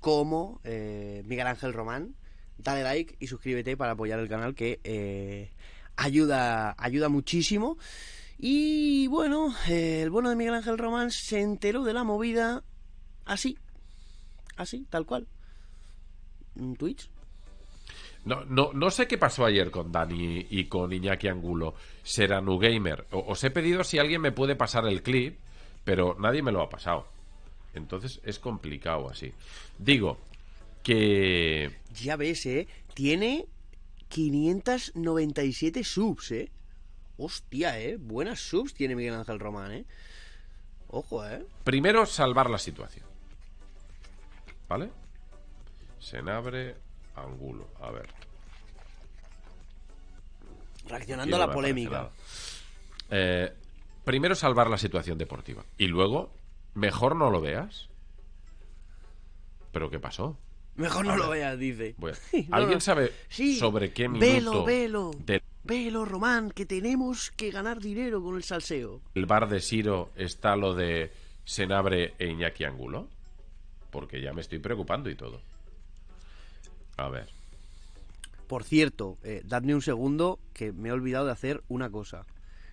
como eh, Miguel Ángel Román. Dale like y suscríbete para apoyar el canal que eh, ayuda, ayuda muchísimo. Y bueno, eh, el bueno de Miguel Ángel Román se enteró de la movida así, así, tal cual. Mm, Twitch. No, no, no sé qué pasó ayer con Dani y con Iñaki Angulo. Será Gamer. Os he pedido si alguien me puede pasar el clip, pero nadie me lo ha pasado. Entonces es complicado así. Digo que... Ya ves, ¿eh? Tiene 597 subs, ¿eh? Hostia, ¿eh? Buenas subs tiene Miguel Ángel Román, ¿eh? Ojo, ¿eh? Primero, salvar la situación. ¿Vale? Se abre Angulo. A ver. Reaccionando a la polémica. Eh, primero, salvar la situación deportiva. Y luego, Mejor no lo veas. ¿Pero qué pasó? Mejor no lo veas, dice. ¿Alguien sabe sobre qué minuto? Velo, velo. Velo, Román, que tenemos que ganar dinero con el salseo. ¿El bar de Siro está lo de Senabre e Iñaki Angulo? Porque ya me estoy preocupando y todo. A ver. Por cierto, eh, dadme un segundo que me he olvidado de hacer una cosa.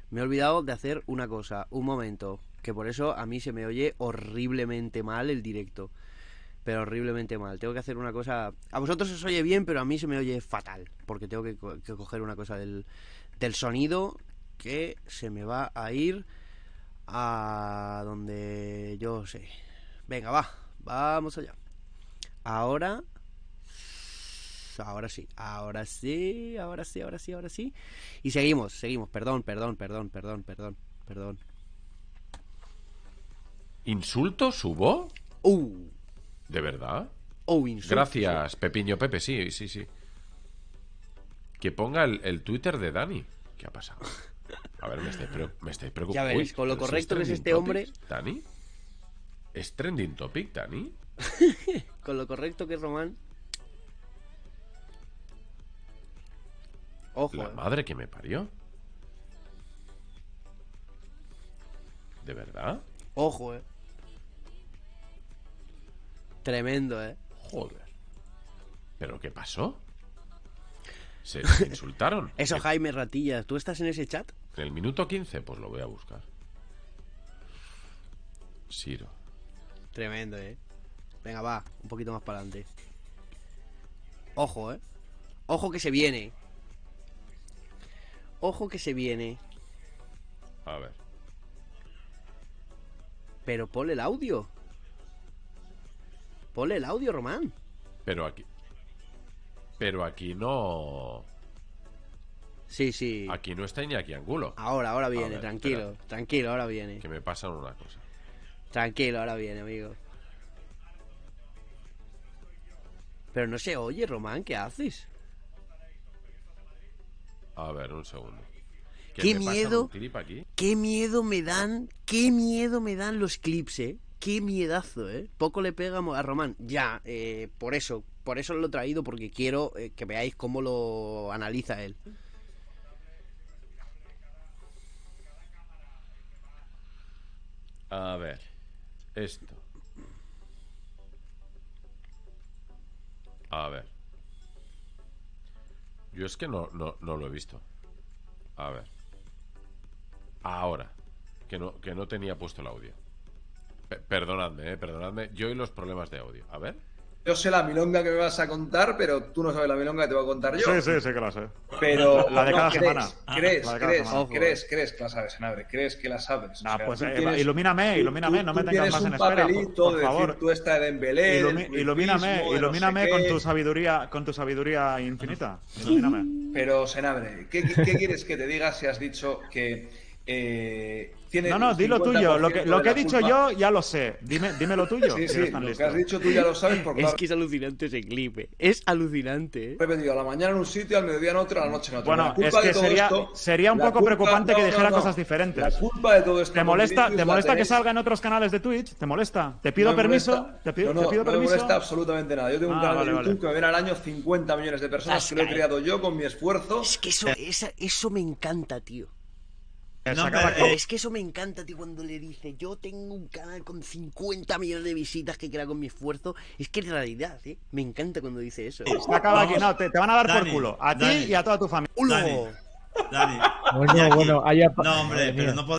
Me he olvidado de hacer una cosa. Un momento. Que por eso a mí se me oye horriblemente mal el directo. Pero horriblemente mal. Tengo que hacer una cosa... A vosotros os oye bien, pero a mí se me oye fatal. Porque tengo que, coger una cosa del, del sonido que se me va a ir a donde yo sé. Venga, va. Vamos allá. Ahora ahora sí, ahora sí, ahora sí, ahora sí, ahora sí. Y seguimos, seguimos, perdón, perdón, perdón, perdón, perdón, perdón. Insulto, ¿subo? Uh. ¿De verdad? Oh, insultos. Gracias, Pepiño Pepe, sí, sí, sí. Que ponga el, Twitter de Dani. ¿Qué ha pasado? A ver, me estáis, preocupando. Ya veréis, con lo correcto que es este hombre. ¿Dani? ¿Es trending topic, Dani? con lo correcto que es Román. Ojo. La eh. madre que me parió. ¿De verdad? Ojo, eh. Tremendo, ¿eh? Joder. ¿Pero qué pasó? Se insultaron. Eso, Jaime Ratilla, ¿tú estás en ese chat? En el minuto 15, pues lo voy a buscar. Siro. Tremendo, ¿eh? Venga, va, un poquito más para adelante. Ojo, ¿eh? Ojo que se viene. Ojo que se viene. A ver. Pero ponle el audio. Ponle el audio, Román. Pero aquí. Pero aquí no. Sí, sí. Aquí no está ni aquí Angulo. Ahora, ahora viene, tranquilo, tranquilo, ahora viene. Que me pasa una cosa. Tranquilo, ahora viene, amigo. Pero no se oye, Román, ¿qué haces? A ver, un segundo. ¿Qué, miedo? ¿Qué miedo me dan? ¿Qué miedo me dan los clips, eh? qué miedazo, ¿eh? Poco le pega a Román. Ya, eh, por eso, por eso lo he traído, porque quiero eh, que veáis cómo lo analiza él. A ver, esto. A ver. Yo es que no, no, no lo he visto. A ver. Ahora. Que no, que no tenía puesto el audio perdonadme, eh, perdonadme. Yo y los problemas de audio. A ver. Yo sé la milonga que me vas a contar, pero tú no sabes la milonga que te voy a contar yo. Sí, sí, sí que la sé. Pero la de cada semana. Crees, crees, crees, que la sabes, Senabre? crees que la sabes. Ah, pues eh, ilumíname, ilumíname, no me tengas más en espera. Por, por favor. tú estás en Belén. ilumíname, ilumíname con tu sabiduría, con tu sabiduría infinita. Ilumíname. Pero Senabre, qué quieres que te diga si has dicho que eh, tiene no, no, di lo tuyo. Lo que, lo que he dicho yo ya lo sé. Dime, dime lo tuyo. sí, sí, lo que has dicho tú ya lo sabes. Porque, es que es alucinante ese clip. Es alucinante. Eh. a la mañana en un sitio, al mediodía en otro, a la noche en otro. Bueno, es que sería, sería un poco preocupante que dijera cosas diferentes. La culpa de todo esto. ¿Te molesta, te molesta que salga en otros canales de Twitch? ¿Te molesta? ¿Te pido permiso? ¿Te pido, no, no, no me molesta absolutamente nada. Yo tengo un ah, canal de YouTube que me ven al año 50 millones de personas que lo he creado yo con mi esfuerzo. Es que eso me encanta, tío es que eso me encanta, tío, cuando le dice, yo tengo un canal con 50 millones de visitas que crea con mi esfuerzo. Es que en realidad, ¿eh? Me encanta cuando dice eso. no, te, van a dar por culo. A ti y a toda tu familia. Dani, Dani. Bueno, No, hombre, pero no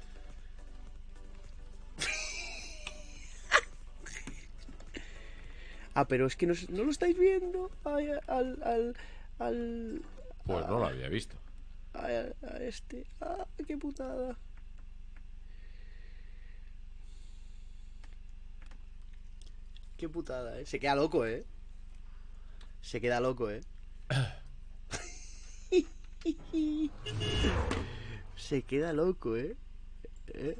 ah, pero es que no, lo estáis viendo Pues no lo había visto a, este. ¡Ah, qué putada! Qué putada, ¿eh? Se queda loco, ¿eh? Se queda loco, ¿eh? Se queda loco, eh. ¿eh?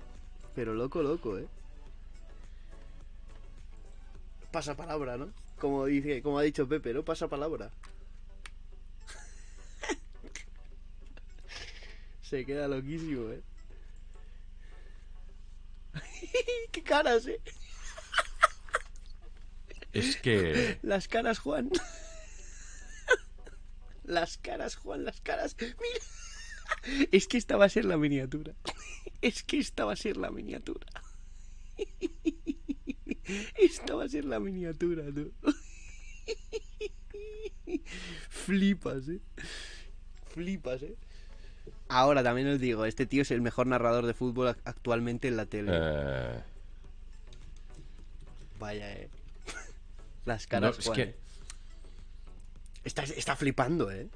Pero loco, loco, ¿eh? Pasa palabra, ¿no? Como, dice, como ha dicho Pepe, ¿no? Pasa palabra. Se queda loquísimo, eh. ¡Qué caras, eh! Es que. Las caras, Juan. Las caras, Juan, las caras. Mira. Es que esta va a ser la miniatura. Es que esta va a ser la miniatura. Esta va a ser la miniatura, tú. Flipas, eh. Flipas, eh. Ahora también os digo, este tío es el mejor narrador de fútbol actualmente en la tele. Eh. Vaya, eh. Las caras. No, es que... está, flipando, eh.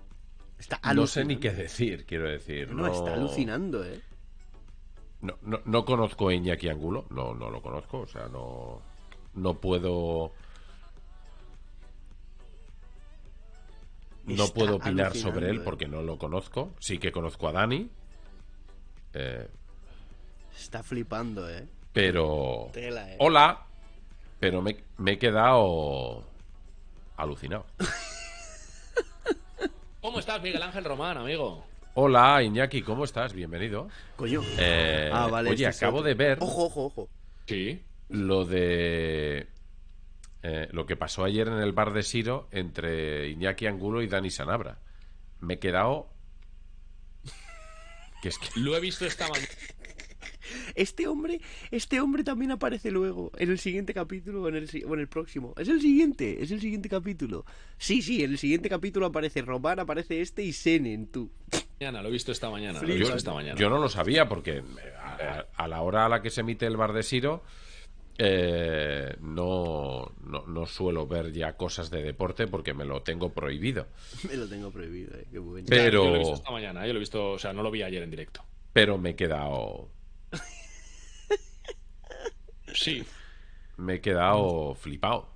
no sé ni qué decir, quiero decir. No, está alucinando, eh. No, no, conozco a Iñaki Angulo, no, no lo conozco, o sea, no, no puedo No puedo opinar sobre él eh. porque no lo conozco. Sí que conozco a Dani. Eh, está flipando, ¿eh? Pero... Eh. Hola. Pero me, he quedado alucinado. ¿Cómo estás, Miguel Ángel Román, amigo? Hola, Iñaki, ¿cómo estás? Bienvenido. Coño. ah, vale. Oye, acabo de ver... Ojo, ojo, ojo. Sí. Lo de eh, lo que pasó ayer en el bar de Siro entre Iñaki Angulo y Dani Sanabra. Me he quedado. Lo he visto esta mañana. Este hombre, este hombre también aparece luego, en el siguiente capítulo o en el, en el próximo. Es el siguiente, es el siguiente capítulo. Sí, sí, en el siguiente capítulo aparece Román, aparece este y Senen, tú. Mañana, lo he visto esta mañana. esta mañana. Yo no lo sabía porque eh, a, a, la hora a la que se emite el bar de Siro eh, no, no, suelo ver ya cosas de deporte porque me lo tengo prohibido. Me lo tengo prohibido, Pero... Eh, yo lo he visto esta mañana, eh, yo lo he visto, o sea, no lo vi ayer en directo. Pero me he quedado... sí. Me he quedado flipado.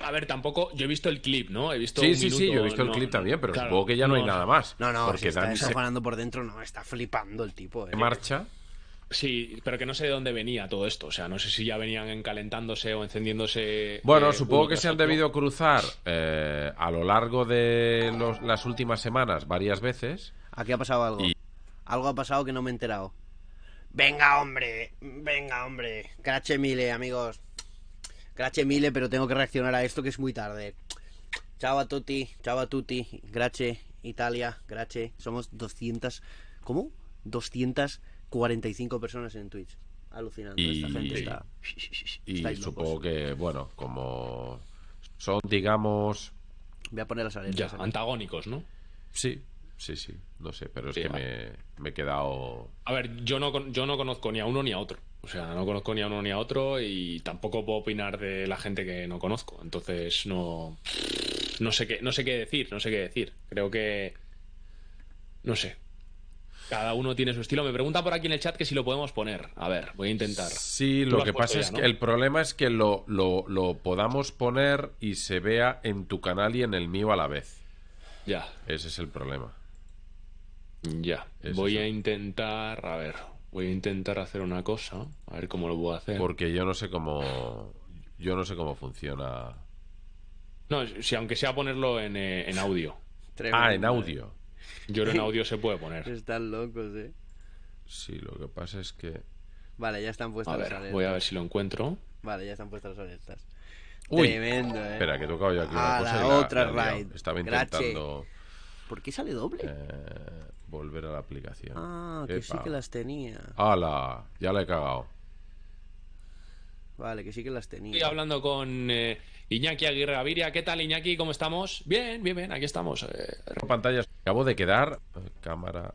A ver, tampoco. Yo he visto el clip, ¿no? He visto. Sí, sí, sí, yo he visto el clip también, pero supongo que ya no, hay nada más. No, no, porque está se... por dentro, no, está flipando el tipo. De Marcha Sí, pero que no sé de dónde venía todo esto. O sea, no sé si ya venían encalentándose o encendiéndose. Bueno, eh, supongo que se han debido cruzar eh, a lo largo de las últimas semanas varias veces. Aquí ha pasado algo. Algo ha pasado que no me he enterado. Venga, hombre. Venga, hombre. Crache mile, amigos. ¡Crache mile! pero tengo que reaccionar a esto que es muy tarde. Chao a tutti, chao a tutti, Grache, Italia, Grache, Somos 200, ¿cómo? 200 45 personas en Twitch. Alucinando. Y, Esta gente Y, supongo que, bueno, como son, digamos. Voy a poner las alertas. antagónicos, ¿no? Sí, sí, sí. No sé, pero es que me, he quedado. A ver, yo no, yo no conozco ni a uno ni a otro. O sea, no conozco ni a uno ni a otro y tampoco puedo opinar de la gente que no conozco. Entonces, no. No sé qué, no sé qué decir, no sé qué decir. Creo que. No sé. Cada uno tiene su estilo. Me pregunta por aquí en el chat que si lo podemos poner. A ver, voy a intentar. Sí, lo, que pasa es que el problema es que lo, podamos poner y se vea en tu canal y en el mío a la vez. Ya. Ese es el problema. Ya. voy a intentar. A ver, voy a intentar hacer una cosa. A ver cómo lo puedo hacer. Porque yo no sé cómo. Yo no sé cómo funciona. No, si aunque sea ponerlo en, eh, audio. ah, en audio. Yo en audio se puede poner. Están locos, eh. Sí, lo que pasa es que. Vale, ya están puestas las alertas. Voy a ver si lo encuentro. Vale, ya están puestas las alertas. Uy, Tremendo, eh. Espera, que he tocado yo aquí La otra la Estaba intentando. ¿Por qué sale doble? Eh, volver a la aplicación. Ah, que sí que las tenía. ¡Hala! Ya la he cagado. Vale, que sí que las tenía. Estoy hablando con eh, Iñaki Aguirre Gaviria. ¿Qué tal, Iñaki? ¿Cómo estamos? Bien, bien, bien. Aquí estamos. Eh. Pantallas. Acabo de quedar. Cámara.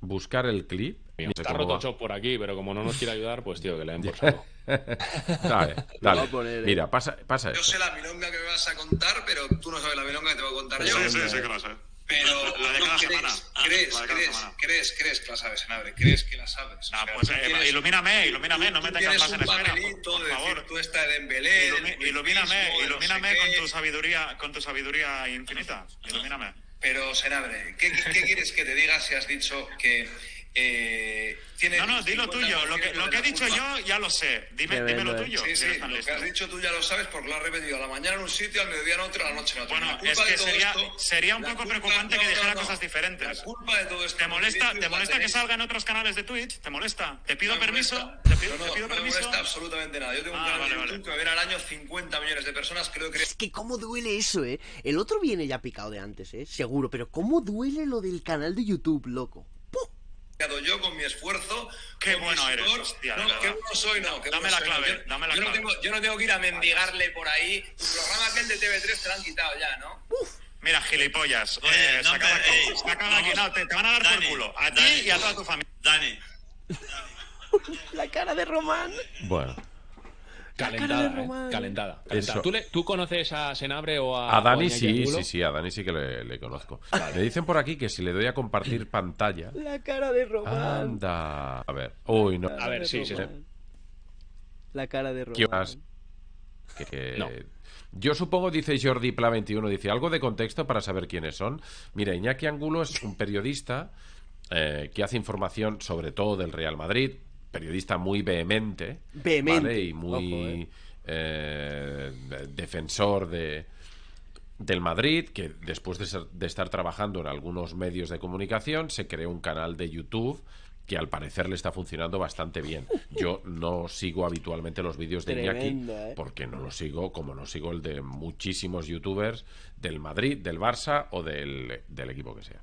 Buscar el clip. Está roto por aquí, pero como no nos quiere ayudar, pues tío, que le hemos por dale, dale. Eh. Mira, pasa, pasa. Yo sé la milonga que me vas a contar, pero tú no sabes la milonga que te voy a contar yo. Sí, sí, sí, que lo sé pero la de cada ah, crees, semana. Crees, crees, crees, crees que la sabes, Enabre, crees que la sabes. No, pues eh, ilumíname, ilumíname, no me tengas más en el Por, por favor, decir, tú estás en Belén, ilumíname, ilumíname con tu sabiduría, con tu sabiduría infinita. Ilumíname. Pero, Senabre, ¿qué, ¿qué quieres que te diga si has dicho que eh, no, no, di lo tuyo. Lo que, he dicho yo ya lo sé. Dime, lo tuyo. lo que has dicho tú ya lo sabes porque lo has repetido a la mañana en un sitio, al mediodía en otro, a la noche en otro. Bueno, es que sería, sería un poco preocupante que dijera cosas diferentes. culpa de todo esto. ¿Te molesta, te molesta que salga en otros canales de Twitch? ¿Te molesta? ¿Te pido permiso? ¿Te pido, no, no, me molesta absolutamente nada. Yo tengo un ah, canal de YouTube que me al año 50 millones de personas. Creo que. Es que cómo duele eso, ¿eh? El otro viene ya picado de antes, ¿eh? Seguro, pero cómo duele lo del canal de YouTube, loco yo con mi esfuerzo. Qué bueno eres, no, qué bueno soy, no. dame la clave, yo, dame la clave. No tengo, yo no tengo que ir a mendigarle por ahí. Tu programa aquel de TV3 te lo han quitado ya, ¿no? Uf. Mira, gilipollas. Eh, se acaba, te, van a dar por culo. A ti y a toda tu familia. Dani. la cara de Román. Bueno. ¿eh? Calentada, calentada. ¿Tú, conoces a Senabre o a... A Dani sí, sí, sí, a Dani sí que le, conozco. Me dicen por aquí que si le doy a compartir pantalla... La cara de Román. Anda. A ver. Uy, no. A ver, sí, sí, sí. La cara de Román. ¿Qué Yo supongo, dice Jordi Pla 21, dice algo de contexto para saber quiénes son. Mira, Iñaki Angulo es un periodista eh, que hace información sobre todo del Real Madrid, periodista muy vehemente. Y muy ¿eh? Eh, defensor de, del Madrid, que después de, estar trabajando en algunos medios de comunicación, se creó un canal de YouTube que al parecer le está funcionando bastante bien. Yo no sigo habitualmente los vídeos de Tremendo, ¿eh? porque no lo sigo como no sigo el de muchísimos youtubers del Madrid, del Barça o del, del equipo que sea.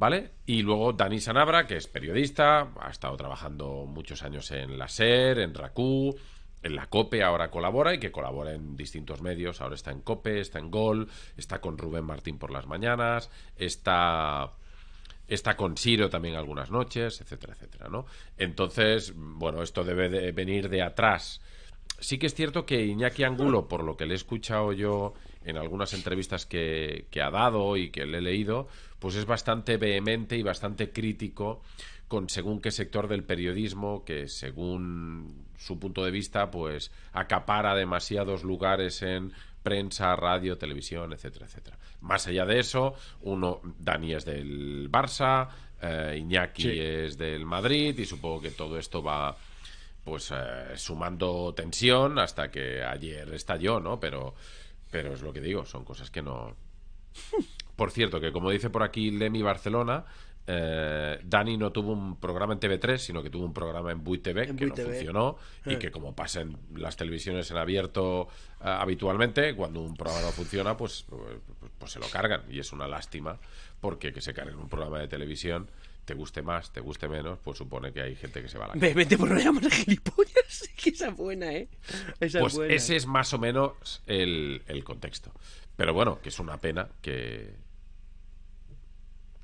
¿vale? Y luego Dani Sanabra, que es periodista, ha estado trabajando muchos años en la SER, en RACU, en la COPE ahora colabora y que colabora en distintos medios. Ahora está en COPE, está en GOL, está con Rubén Martín por las mañanas, está, está con Ciro también algunas noches, etcétera, etcétera, ¿no? Entonces, bueno, esto debe de venir de atrás. Sí que es cierto que Iñaki Angulo, por lo que le he escuchado yo en algunas entrevistas que, ha dado y que le he leído, pues es bastante vehemente y bastante crítico con según qué sector del periodismo que según su punto de vista pues acapara demasiados lugares en prensa, radio, televisión, etcétera, etcétera. Más allá de eso, uno Dani es del Barça, eh, Iñaki es del Madrid y supongo que todo esto va pues eh, sumando tensión hasta que ayer estalló, ¿no? Pero pero es lo que digo, son cosas que no. Por cierto, que como dice por aquí Lemi Barcelona, eh, Dani no tuvo un programa en TV3, sino que tuvo un programa en Buy que no funcionó y eh. que como pasen las televisiones en abierto eh, habitualmente, cuando un programa no funciona, pues pues, pues, pues, se lo cargan y es una lástima porque que se carguen un programa de televisión te guste más, te guste menos, pues supone que hay gente que se va a la calle. por gilipollas, que es buena, ¿eh? pues ese es más o menos el, contexto. Pero bueno, que es una pena que,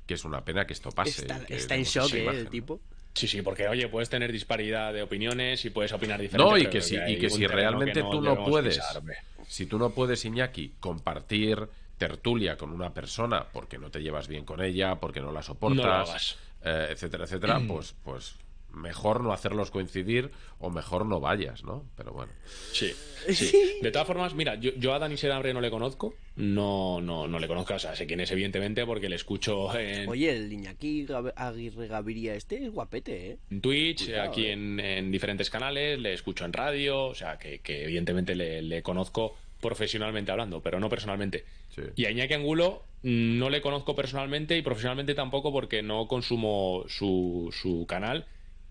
que es una pena que esto pase. Está, en shock, ¿eh? El tipo. Sí, sí, porque oye, puedes tener disparidad de opiniones y puedes opinar diferente. No, y que, si, y que si realmente tú no puedes, si tú no puedes, Iñaki, compartir tertulia con una persona porque no te llevas bien con ella, porque no la soportas. No eh, etcétera, etcétera, mm. pues, pues mejor no hacerlos coincidir o mejor no vayas, ¿no? Pero bueno. Sí, sí. De todas formas, mira, yo, yo a Dani Serabre no le conozco. No, no, no le conozco. O sea, sé quién es, evidentemente, porque le escucho en. Oye, el Iñaki Aguirre Gaviria este es guapete, ¿eh? En Twitch, aquí ¿eh? en, diferentes canales, le escucho en radio. O sea, que, evidentemente le conozco profesionalmente hablando, pero no personalmente. Y a Iñaki Angulo mm, no le conozco personalmente y profesionalmente tampoco porque no consumo su, canal.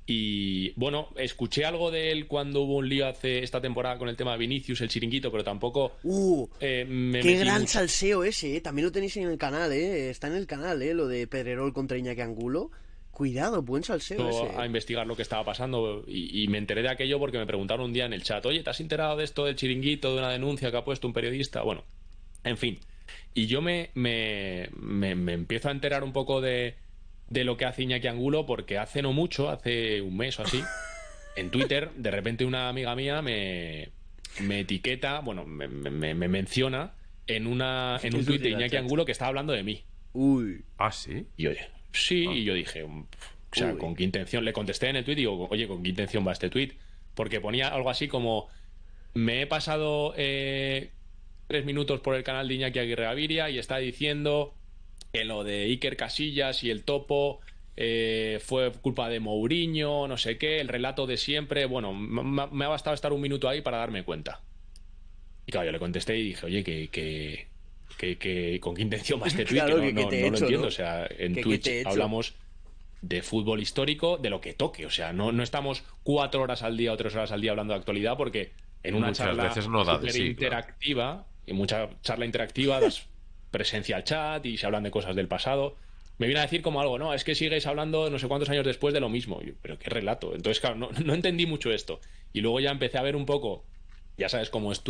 Y bueno, escuché algo de él cuando hubo un lío hace esta temporada con el tema de Vinicius, el chiringuito, pero tampoco. ¡Uh! Eh, ¡Qué gran salseo ese! Eh. También lo tenéis en el canal, ¿eh? Está en el canal, ¿eh? Lo de Pedrerol contra Iñaki Angulo. Cuidado, buen salseo. A investigar lo que estaba pasando y, me enteré de aquello porque me preguntaron un día en el chat, oye, ¿te has enterado de esto del chiringuito, de una denuncia que ha puesto un periodista? Bueno, en fin. Y yo me, me, empiezo a enterar un poco de, lo que hace Iñaki Angulo porque hace no mucho, hace un mes o así, en Twitter, de repente una amiga mía me, etiqueta, bueno, me, menciona en, una, en un Twitter de Iñaki Angulo que estaba hablando de mí. Uy. Ah, sí. Y oye, sí, y ah. yo dije, mm, o sea, ¿con qué intención? Le contesté en el tweet digo, oye, ¿con qué intención va este tweet? Porque ponía algo así como, me he pasado eh, tres minutos por el canal de Iñaki Aguirre Gaviria y está diciendo que lo de Iker Casillas y el topo eh, fue culpa de Mourinho, no sé qué, el relato de siempre. Bueno, me ha bastado estar un minuto ahí para darme cuenta. Y claro, yo le contesté y dije, oye, que, que, con qué intención más este tweet, no, lo entiendo. O sea, en Twitch hablamos de fútbol histórico, de lo que toque. O sea, no, no estamos cuatro horas al día o tres horas al día hablando de actualidad, porque en una charla veces no interactiva, en mucha charla interactiva, das presencia al chat y se hablan de cosas del pasado. Me viene a decir como algo, no, es que sigues hablando no sé cuántos años después de lo mismo. pero qué relato. Entonces, claro, no, entendí mucho esto. Y luego ya empecé a ver un poco, ya sabes cómo es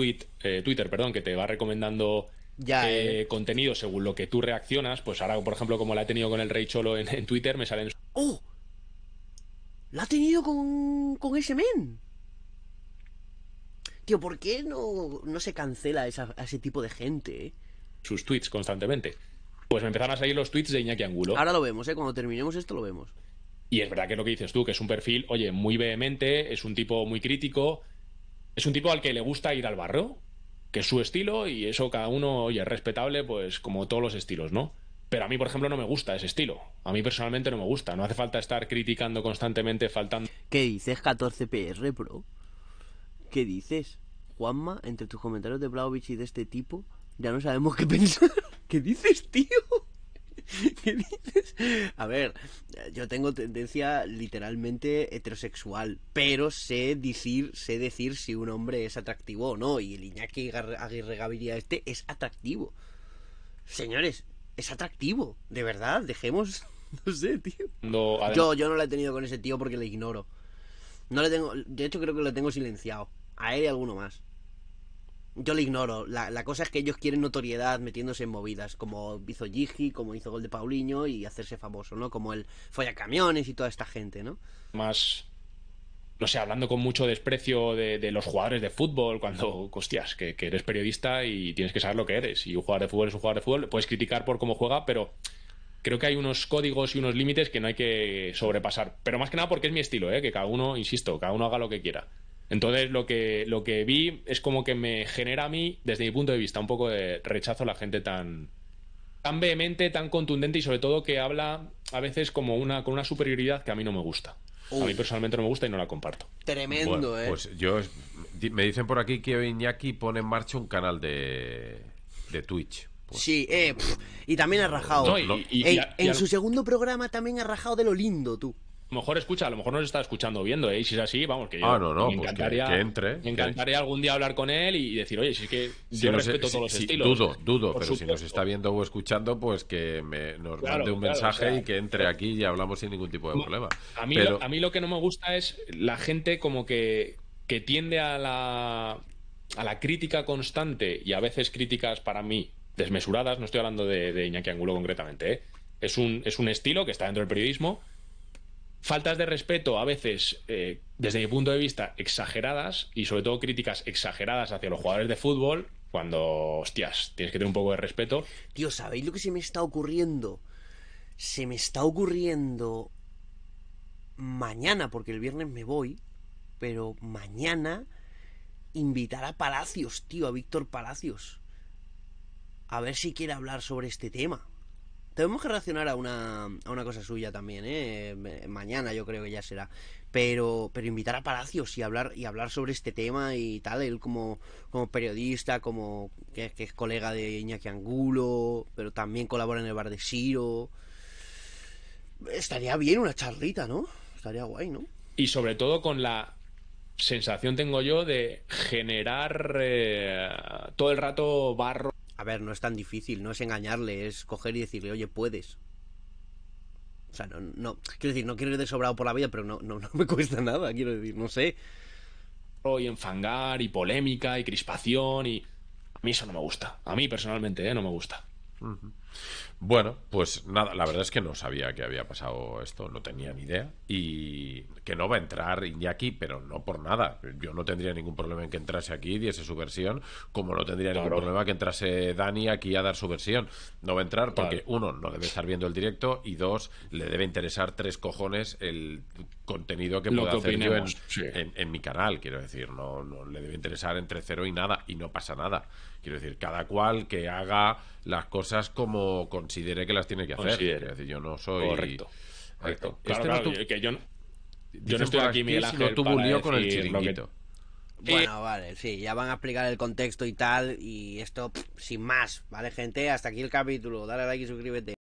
eh, Twitter, perdón, que te va recomendando ya, eh, eh. contenido según lo que tú reaccionas. Pues ahora, por ejemplo, como la he tenido con el Rey Cholo en, Twitter, me salen. ¡Oh! ¡La ha tenido con, ese men! Tío, ¿por qué no, se cancela a ese tipo de gente? Eh? Sus tweets constantemente. Pues me empezaron a salir los tweets de Iñaki Angulo. Ahora lo vemos, ¿eh? Cuando terminemos esto lo vemos. Y es verdad que lo que dices tú, que es un perfil, oye, muy vehemente, es un tipo muy crítico, es un tipo al que le gusta ir al barro, que es su estilo y eso cada uno, oye, es respetable, pues como todos los estilos, ¿no? Pero a mí, por ejemplo, no me gusta ese estilo. A mí personalmente no me gusta. No hace falta estar criticando constantemente, faltando. ¿Qué dices, 14PR, bro? ¿Qué dices? Juanma, entre tus comentarios de Blaovic y de este tipo, ya no sabemos qué pensar. ¿Qué dices, tío? A ver, yo tengo tendencia literalmente heterosexual, pero sé decir, sé decir si un hombre es atractivo o no, y el Iñaki Aguirre Gaviria este es atractivo. Señores, es atractivo, de verdad, dejemos, no sé, tío. yo, yo no lo he tenido con ese tío porque le ignoro. No le tengo, de hecho creo que lo tengo silenciado. A él y alguno más. Yo lo ignoro. La, la, cosa es que ellos quieren notoriedad metiéndose en movidas, como hizo Gigi, como hizo Gol de Paulinho y hacerse famoso, ¿no? Como el camiones y toda esta gente, ¿no? Más. No sé, hablando con mucho desprecio de, los jugadores de fútbol, cuando, hostias, que, que, eres periodista y tienes que saber lo que eres. Y un jugador de fútbol es un jugador de fútbol, puedes criticar por cómo juega, pero creo que hay unos códigos y unos límites que no hay que sobrepasar. Pero más que nada porque es mi estilo, ¿eh? que cada uno, insisto, cada uno haga lo que quiera. Entonces lo que, lo que vi es como que me genera a mí, desde mi punto de vista, un poco de rechazo a la gente tan, tan vehemente, tan contundente y sobre todo que habla a veces como una, con una superioridad que a mí no me gusta. A mí personalmente no me gusta y no la comparto. Tremendo, ¿eh? Pues yo, me dicen por aquí que Iñaki pone en marcha un canal de, de Twitch. Pues sí, eh, y también ha rajado. en su segundo programa también ha rajado de lo lindo, tú. A lo mejor escucha, a lo mejor nos está escuchando o viendo, Y si es así, vamos, que yo ah, me pues encantaría, que, entre, me encantaría algún día hablar con él y decir, oye, si es que yo respeto todos los estilos. Dudo, dudo, pero si nos está viendo o escuchando, pues que nos mande un mensaje y que entre aquí y hablamos sin ningún tipo de problema. A mí, lo, a mí lo que no me gusta es la gente como que, que tiende a la, a la crítica constante y a veces críticas para mí desmesuradas, no estoy hablando de, de Iñaki Angulo concretamente, ¿eh? es, un, es un estilo que está dentro del periodismo faltas de respeto a veces, eh, desde mi punto de vista, exageradas y sobre todo críticas exageradas hacia los jugadores de fútbol, cuando, hostias, tienes que tener un poco de respeto. Tío, ¿sabéis lo que se me está ocurriendo? Se me está ocurriendo mañana, porque el viernes me voy, pero mañana invitar a Palacios, tío, a Víctor Palacios. A ver si quiere hablar sobre este tema. Tenemos que reaccionar a una, cosa suya también, ¿eh? ¿eh? Mañana yo creo que ya será. Pero, pero invitar a Palacios y hablar, y hablar sobre este tema y tal, él como, como periodista, como que, es colega de Iñaki Angulo, pero también colabora en el bar de Siro. Estaría bien una charlita, ¿no? Estaría guay, ¿no? Y sobre todo con la sensación tengo yo de generar eh, todo el rato barro ver, no es tan difícil, no es engañarle, es coger y decirle, oye, puedes. O sea, no, no quiero decir, no quiero ir desobrado por la vida, pero no, no, no me cuesta nada, quiero decir, no sé. hoy enfangar, y polémica, y crispación, y... A mí eso no me gusta. A mí personalmente, ¿eh? No me gusta. Bueno, pues nada, la verdad es que no sabía que había pasado esto, no tenía ni idea. Y que no va a entrar aquí, pero no por nada. Yo no tendría ningún problema en que entrase aquí y diese su versión, como no tendría ningún problema que entrase Dani aquí a dar su versión. No va a entrar porque, uno, no debe estar viendo el directo y, dos, le debe interesar tres cojones el contenido que pueda en, en, mi canal. Quiero decir, no, no le debe interesar entre cero y nada, y no pasa nada. Quiero decir, cada cual que haga las cosas como considere que las tiene que hacer. decir, yo no soy. Correcto. Correcto. Eh, claro, este que yo no, estoy aquí, Miguel Ángel. con el chiringuito. Eh, bueno, vale, sí, ya van a explicar el contexto y tal. Y esto, sin más, ¿vale, gente? Hasta aquí el capítulo. Dale like y suscríbete.